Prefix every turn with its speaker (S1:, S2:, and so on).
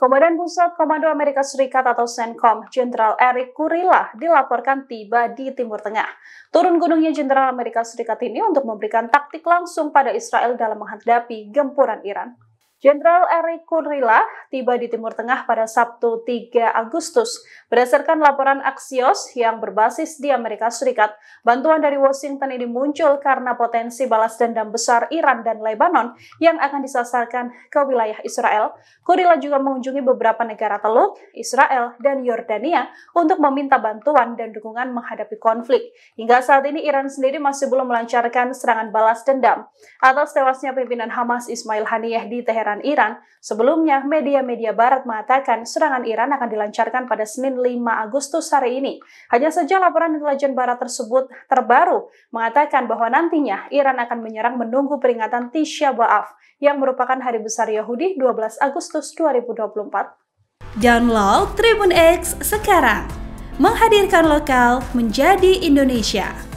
S1: Komandan Pusat Komando Amerika Serikat atau CENTCOM, Jenderal Eric Kurila dilaporkan tiba di Timur Tengah. Turun gunungnya Jenderal Amerika Serikat ini untuk memberikan taktik langsung pada Israel dalam menghadapi gempuran Iran. Jenderal Eri Kurila tiba di Timur Tengah pada Sabtu 3 Agustus. Berdasarkan laporan Axios yang berbasis di Amerika Serikat, bantuan dari Washington ini muncul karena potensi balas dendam besar Iran dan Lebanon yang akan disasarkan ke wilayah Israel. Kurila juga mengunjungi beberapa negara Teluk, Israel, dan Yordania untuk meminta bantuan dan dukungan menghadapi konflik. Hingga saat ini Iran sendiri masih belum melancarkan serangan balas dendam atas tewasnya pimpinan Hamas Ismail Haniyeh di Teheran serangan Iran. Sebelumnya, media-media barat mengatakan serangan Iran akan dilancarkan pada Senin 5 Agustus hari ini. Hanya saja laporan intelijen barat tersebut terbaru mengatakan bahwa nantinya Iran akan menyerang menunggu peringatan Tisha B'Av yang merupakan hari besar Yahudi 12 Agustus 2024.
S2: Download Tribun
S1: X sekarang. Menghadirkan lokal menjadi Indonesia.